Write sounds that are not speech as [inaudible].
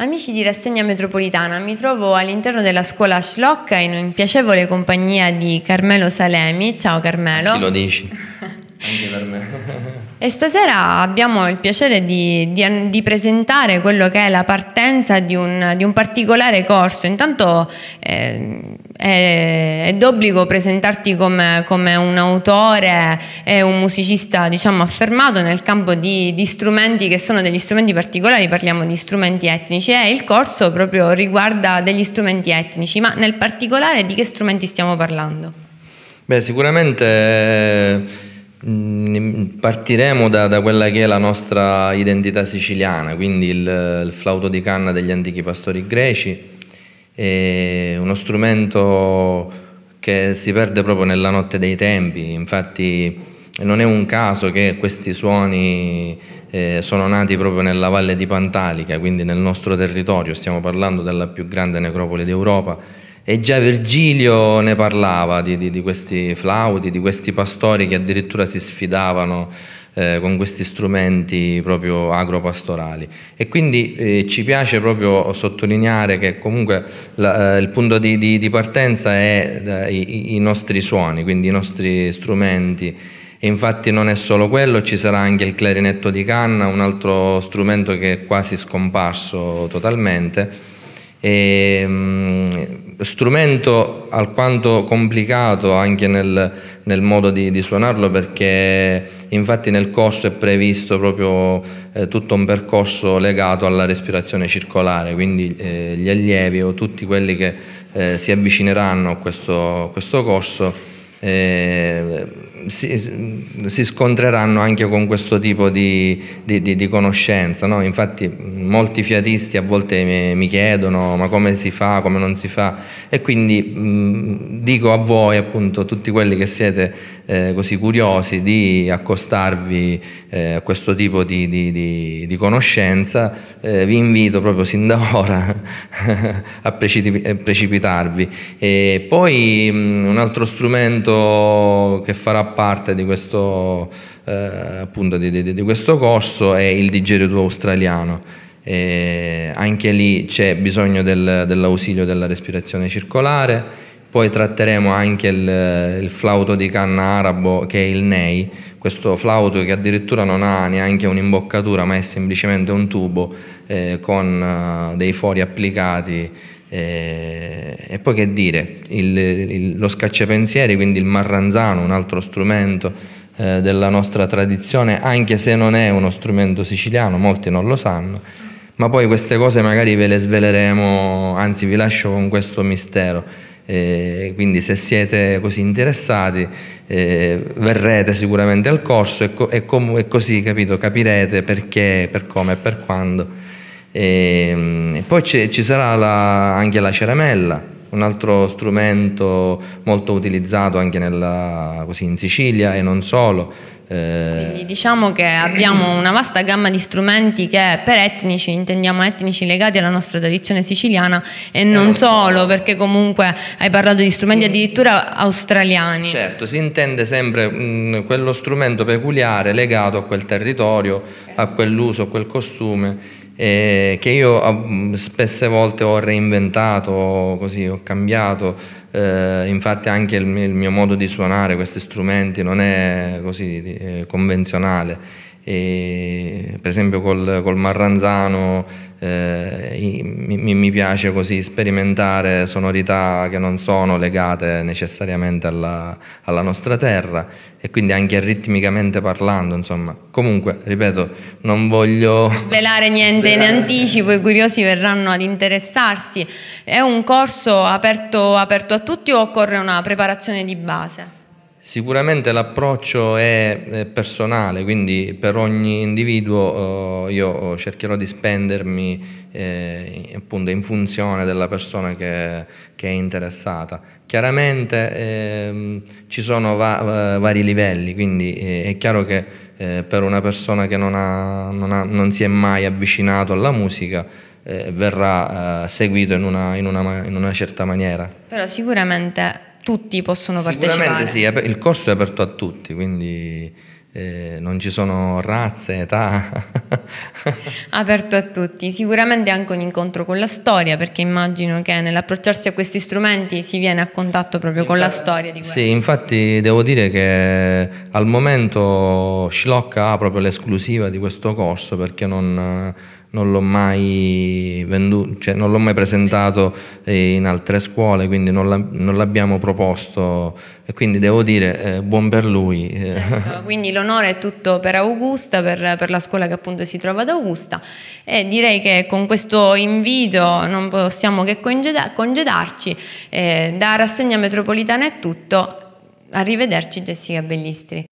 Amici di Rassegna Metropolitana, mi trovo all'interno della scuola Schlocca in piacevole compagnia di Carmelo Salemi. Ciao Carmelo. Chi lo dici? [laughs] Anche per me. E stasera abbiamo il piacere di, di, di, presentare quello che è la partenza di un, di un particolare corso. Intanto eh, è, è d'obbligo presentarti come, come, un autore e un musicista diciamo, affermato nel campo di, di, strumenti che sono degli strumenti particolari, parliamo di strumenti etnici e il corso proprio riguarda degli strumenti etnici, ma nel particolare di che strumenti stiamo parlando? Beh, sicuramente eh, mm, partiremo da, da, quella che è la nostra identità siciliana, quindi il, il flauto di canna degli antichi pastori greci è uno strumento che si perde proprio nella notte dei tempi, infatti non è un caso che questi suoni eh, sono nati proprio nella valle di Pantalica, quindi nel nostro territorio, stiamo parlando della più grande necropoli d'Europa. E già Virgilio ne parlava di, di, di questi flauti, di questi pastori che addirittura si sfidavano eh, con questi strumenti proprio agropastorali. E quindi eh, ci piace proprio sottolineare che comunque la, eh, il punto di, di, di partenza è eh, i, i nostri suoni, quindi i nostri strumenti. E infatti non è solo quello, ci sarà anche il clarinetto di canna, un altro strumento che è quasi scomparso totalmente. E, mh, mm, strumento alquanto complicato anche nel, nel modo di, di, suonarlo perché infatti nel corso è previsto proprio eh, tutto un percorso legato alla respirazione circolare, quindi eh, gli allievi o tutti quelli che eh, si avvicineranno a questo, a questo corso eh, si, si, scontreranno anche con questo tipo di, di, di, di conoscenza. No? Infatti molti fiatisti a volte mi, mi, chiedono ma come si fa, come non si fa e quindi mh, dico a voi appunto tutti quelli che siete eh, così curiosi di accostarvi eh, a questo tipo di, conoscenza, eh, vi invito proprio sin da ora [laughs] a precipitarvi. E poi mh, un altro strumento che farà parte di questo, eh, appunto, di, di, di questo corso è il digerituro australiano. E anche lì c'è bisogno del, dell'ausilio della respirazione circolare, poi tratteremo anche il, il flauto di canna arabo che è il nei, questo flauto che addirittura non ha neanche un'imboccatura ma è semplicemente un tubo eh, con eh, dei fori applicati e, eh, e poi che dire, il, il, lo scacciapensieri, quindi il marranzano, un altro strumento eh, della nostra tradizione, anche se non è uno strumento siciliano, molti non lo sanno, ma poi queste cose magari ve le sveleremo, anzi vi lascio con questo mistero. Eh, quindi se siete così interessati eh, verrete sicuramente al corso e, co- e, com- e così capito, capirete perché, per come e per quando Ehm, e, poi ci sarà la, anche la ceramella, un altro strumento molto utilizzato anche nella, così, in Sicilia e non solo. Eh, Quindi diciamo che abbiamo una vasta gamma di strumenti che per etnici intendiamo etnici legati alla nostra tradizione siciliana e non ecco. solo, perché comunque hai parlato di strumenti addirittura australiani. Certo, si intende sempre mh, mm, quello strumento peculiare legato a quel territorio, a quell'uso, a quel costume eh, che io mm, spesse volte ho reinventato, così, ho cambiato, eh, infatti anche il mio, il, mio modo di suonare questi strumenti non è così eh, convenzionale e, per esempio col, col Marranzano eh, mi, mi, piace così sperimentare sonorità che non sono legate necessariamente alla, alla, nostra terra e quindi anche ritmicamente parlando insomma comunque ripeto non voglio svelare niente svelare. in anticipo i curiosi verranno ad interessarsi è un corso aperto, aperto a tutti o occorre una preparazione di base? Sicuramente l'approccio è personale, quindi per ogni individuo eh, io eh, cercherò di spendermi eh, appunto in funzione della persona che, è interessata. Chiaramente ehm, ci sono vari livelli, quindi è chiaro che per una persona che non, ha, non, ha, non si è mai avvicinato alla musica verrà seguito in una, in, una, in una certa maniera. Però sicuramente tutti possono partecipare. Sì, il corso è aperto a tutti, quindi eh, non ci sono razze, età. [laughs] aperto a tutti, sicuramente anche un incontro con la storia, perché immagino che nell'approcciarsi a questi strumenti si viene a contatto proprio infatti, con la storia. Di sì, infatti devo dire che al momento Schlocca ha proprio l'esclusiva di questo corso perché non non l'ho mai venduto, cioè non l'ho mai presentato eh, in altre scuole, quindi non, l'abbiamo proposto e quindi devo dire eh, buon per lui. Eh. Certo, [laughs] quindi l'onore è tutto per Augusta, per, per, la scuola che appunto si trova ad Augusta e direi che con questo invito non possiamo che congeda congedarci. Eh, da Rassegna Metropolitana è tutto, arrivederci Jessica Bellistri.